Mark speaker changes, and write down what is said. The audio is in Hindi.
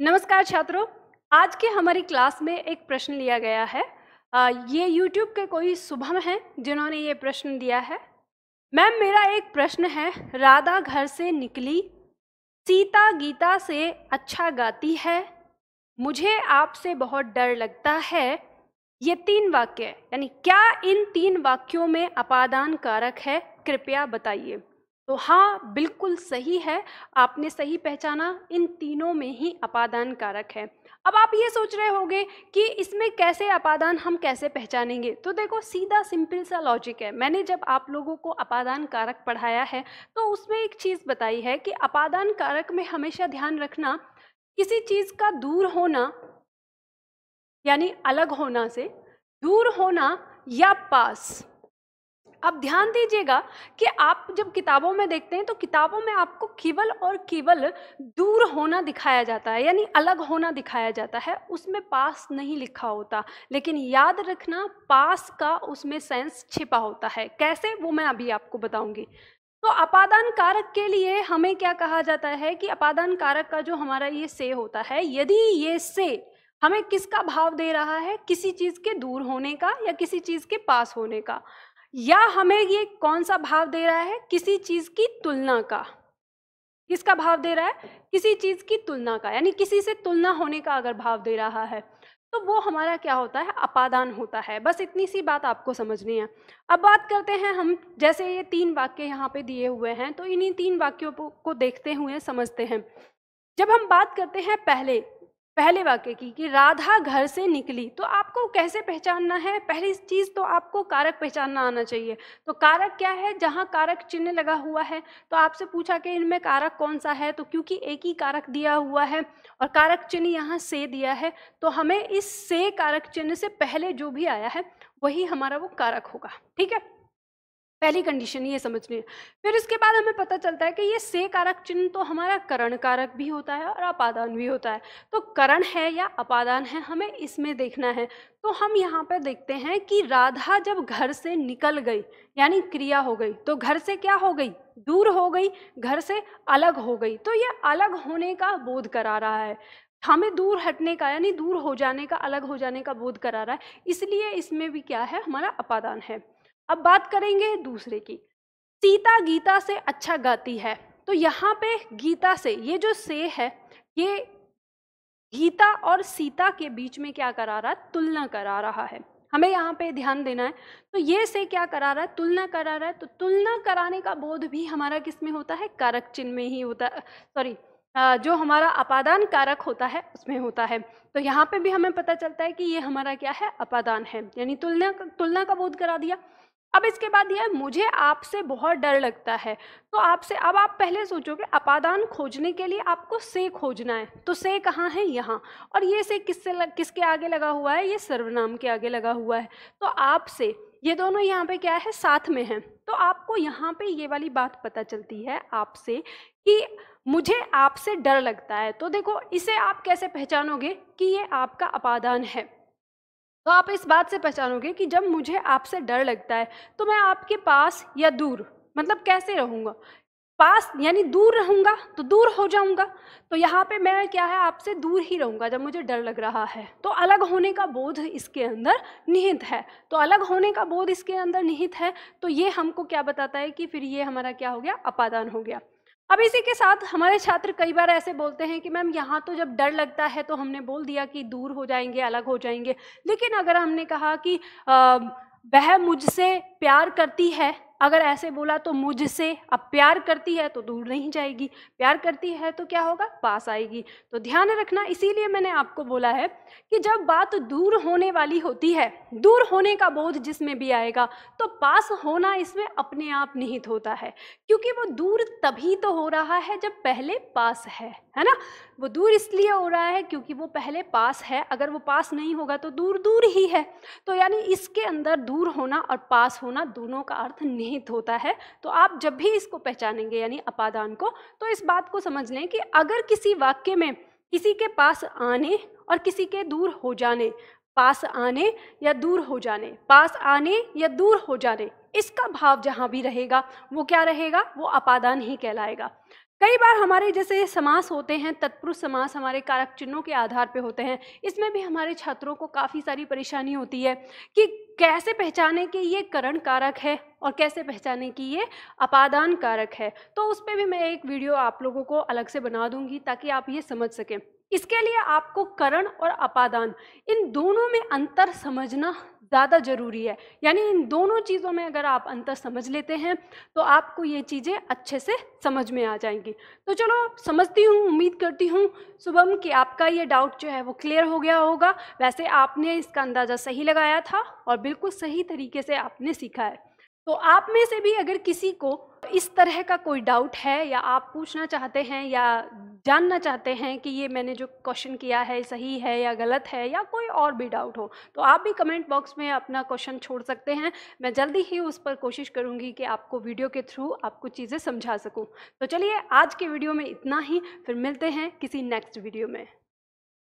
Speaker 1: नमस्कार छात्रों आज के हमारी क्लास में एक प्रश्न लिया गया है आ, ये यूट्यूब के कोई शुभम हैं जिन्होंने ये प्रश्न दिया है मैम मेरा एक प्रश्न है राधा घर से निकली सीता गीता से अच्छा गाती है मुझे आपसे बहुत डर लगता है ये तीन वाक्य यानी क्या इन तीन वाक्यों में अपादान कारक है कृपया बताइए तो हाँ बिल्कुल सही है आपने सही पहचाना इन तीनों में ही अपादान कारक है अब आप ये सोच रहे होंगे कि इसमें कैसे अपादान हम कैसे पहचानेंगे तो देखो सीधा सिंपल सा लॉजिक है मैंने जब आप लोगों को अपादान कारक पढ़ाया है तो उसमें एक चीज़ बताई है कि अपादान कारक में हमेशा ध्यान रखना किसी चीज़ का दूर होना यानी अलग होना से दूर होना या पास अब ध्यान दीजिएगा कि आप जब किताबों में देखते हैं तो किताबों में आपको केवल और केवल दूर होना दिखाया जाता है यानी अलग होना दिखाया जाता है उसमें पास नहीं लिखा होता लेकिन याद रखना पास का उसमें सेंस छिपा होता है कैसे वो मैं अभी आपको बताऊंगी तो अपादान कारक के लिए हमें क्या कहा जाता है कि अपादान कारक का जो हमारा ये से होता है यदि ये से हमें किसका भाव दे रहा है किसी चीज़ के दूर होने का या किसी चीज़ के पास होने का या हमें ये कौन सा भाव दे रहा है किसी चीज़ की तुलना का किसका भाव दे रहा है किसी चीज़ की तुलना का यानी किसी से तुलना होने का अगर भाव दे रहा है तो वो हमारा क्या होता है अपादान होता है बस इतनी सी बात आपको समझनी है अब बात करते हैं हम जैसे ये तीन वाक्य यहाँ पे दिए हुए हैं तो इन्हीं तीन वाक्यों को देखते हुए समझते हैं जब हम बात करते हैं पहले पहले वाक्य की कि राधा घर से निकली तो आपको कैसे पहचानना है पहली चीज़ तो आपको कारक पहचानना आना चाहिए तो कारक क्या है जहाँ कारक चिन्ह लगा हुआ है तो आपसे पूछा कि इनमें कारक कौन सा है तो क्योंकि एक ही कारक दिया हुआ है और कारक चिन्ह यहाँ से दिया है तो हमें इस से कारक चिन्ह से पहले जो भी आया है वही हमारा वो कारक होगा ठीक है पहली कंडीशन ये समझनी है फिर इसके बाद हमें पता चलता है कि ये से कारक चिन्ह तो हमारा करण कारक भी होता है और अपादान भी होता है तो करण है या अपादान है हमें इसमें देखना है तो हम यहाँ पर देखते हैं कि राधा जब घर से निकल गई यानी क्रिया हो गई तो घर से क्या हो गई दूर हो गई घर से अलग हो गई तो ये अलग होने का बोध करा रहा है हमें दूर हटने का यानी दूर हो जाने का अलग हो जाने का बोध करा रहा है इसलिए इसमें भी क्या है हमारा अपादान है अब बात करेंगे दूसरे की सीता गीता से अच्छा गाती है तो यहाँ पे गीता से ये जो से है ये गीता और सीता के बीच में क्या करा रहा है तुलना करा रहा है हमें यहाँ पे ध्यान देना है तो ये से क्या करा रहा है तुलना करा रहा है तो तुलना कराने का बोध भी हमारा किस में होता है कारक चिन्ह में ही होता सॉरी जो हमारा अपादान कारक होता है उसमें होता है तो यहाँ पे भी हमें पता चलता है कि ये हमारा क्या है अपादान है यानी तुलना तुलना का बोध करा दिया अब इसके बाद यह मुझे आपसे बहुत डर लगता है तो आपसे अब आप पहले सोचोगे अपादान खोजने के लिए आपको से खोजना है तो से कहाँ है यहाँ और ये से किससे किसके आगे लगा हुआ है ये सर्वनाम के आगे लगा हुआ है तो आपसे ये दोनों यहाँ पे क्या है साथ में हैं तो आपको यहाँ पे ये वाली बात पता चलती है आपसे कि मुझे आपसे डर लगता है तो देखो इसे आप कैसे पहचानोगे कि ये आपका अपादान है तो आप इस बात से पहचानोगे कि जब मुझे आपसे डर लगता है तो मैं आपके पास या दूर मतलब कैसे रहूँगा पास यानी दूर रहूँगा तो दूर हो जाऊँगा तो यहाँ पे मैं क्या है आपसे दूर ही रहूँगा जब मुझे डर लग रहा है तो अलग होने का बोध इसके अंदर निहित है तो अलग होने का बोध इसके अंदर निहित है तो ये हमको क्या बताता है कि फिर ये हमारा क्या हो गया अपादान हो गया अब इसी के साथ हमारे छात्र कई बार ऐसे बोलते हैं कि मैम यहाँ तो जब डर लगता है तो हमने बोल दिया कि दूर हो जाएंगे अलग हो जाएंगे लेकिन अगर हमने कहा कि वह मुझसे प्यार करती है अगर ऐसे बोला तो मुझसे अब प्यार करती है तो दूर नहीं जाएगी प्यार करती है तो क्या होगा पास आएगी तो ध्यान रखना इसीलिए मैंने आपको बोला है कि जब बात दूर होने वाली होती है दूर होने का बोध जिसमें भी आएगा तो पास होना इसमें अपने आप निहित होता है क्योंकि वो दूर तभी तो हो रहा है जब पहले पास है है ना वो दूर इसलिए हो रहा है क्योंकि वो पहले पास है अगर वो पास नहीं होगा तो दूर दूर ही है तो यानी इसके अंदर दूर होना और पास होना दोनों का अर्थ निहित होता है तो आप जब भी इसको पहचानेंगे यानी अपादान को तो इस बात को समझ लें कि अगर किसी वाक्य में किसी के पास आने और किसी के दूर हो जाने पास आने या दूर हो जाने पास आने या दूर हो जाने इसका भाव जहाँ भी रहेगा वो क्या रहेगा वो अपादान ही कहलाएगा कई बार हमारे जैसे समास होते हैं तत्पुरुष समास हमारे कारक चिन्हों के आधार पे होते हैं इसमें भी हमारे छात्रों को काफ़ी सारी परेशानी होती है कि कैसे पहचाने कि ये करण कारक है और कैसे पहचाने कि ये अपादान कारक है तो उस पर भी मैं एक वीडियो आप लोगों को अलग से बना दूंगी ताकि आप ये समझ सकें इसके लिए आपको करण और अपादान इन दोनों में अंतर समझना ज़्यादा ज़रूरी है यानी इन दोनों चीज़ों में अगर आप अंतर समझ लेते हैं तो आपको ये चीज़ें अच्छे से समझ में आ जाएंगी तो चलो समझती हूँ उम्मीद करती हूँ शुभम कि आपका ये डाउट जो है वो क्लियर हो गया होगा वैसे आपने इसका अंदाज़ा सही लगाया था और बिल्कुल सही तरीके से आपने सीखा है तो आप में से भी अगर किसी को इस तरह का कोई डाउट है या आप पूछना चाहते हैं या जानना चाहते हैं कि ये मैंने जो क्वेश्चन किया है सही है या गलत है या कोई और भी डाउट हो तो आप भी कमेंट बॉक्स में अपना क्वेश्चन छोड़ सकते हैं मैं जल्दी ही उस पर कोशिश करूँगी कि आपको वीडियो के थ्रू आपको चीज़ें समझा सकूँ तो चलिए आज के वीडियो में इतना ही फिर मिलते हैं किसी नेक्स्ट वीडियो में